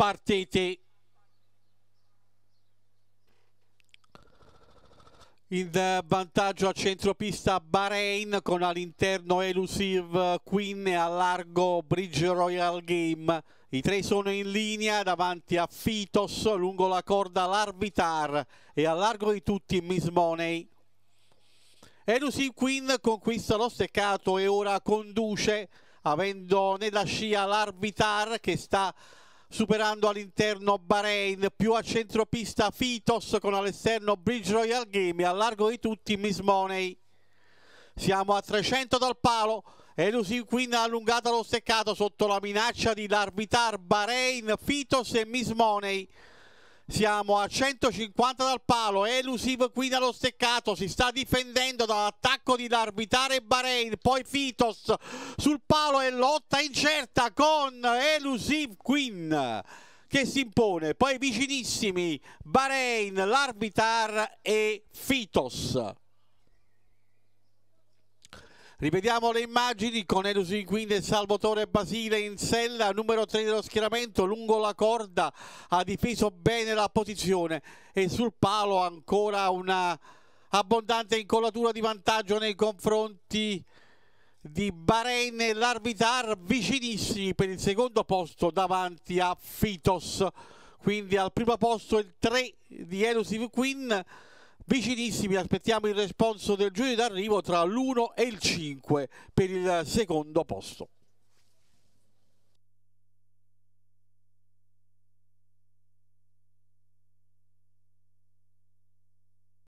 partite. In vantaggio a centropista Bahrain con all'interno Elusive Queen e a largo Bridge Royal Game. I tre sono in linea davanti a Fitos lungo la corda l'Arbitar e a largo di tutti Miss Money. Elusive Queen conquista lo steccato e ora conduce avendo nella scia l'Arbitar che sta superando all'interno Bahrain, più a centropista Fitos con all'esterno Bridge Royal Game e a largo di tutti Miss Money. Siamo a 300 dal palo, Elusin Queen ha allungato lo steccato sotto la minaccia di l'arbitrar Bahrain, Fitos e Miss Money. Siamo a 150 dal palo, elusive qui dallo steccato, si sta difendendo dall'attacco di l'arbitare Bahrain, poi Fitos sul palo e lotta incerta con elusive Queen che si impone, poi vicinissimi Bahrain, l'arbitar e Fitos. Rivediamo le immagini con Elusin e Salvatore Basile in sella, numero 3 dello schieramento, lungo la corda, ha difeso bene la posizione e sul palo ancora una abbondante incollatura di vantaggio nei confronti di Bahrain e l'Arbitar vicinissimi per il secondo posto davanti a Fitos. Quindi al primo posto il 3 di Elusive Queen vicinissimi aspettiamo il responso del giudice d'arrivo tra l'1 e il 5 per il secondo posto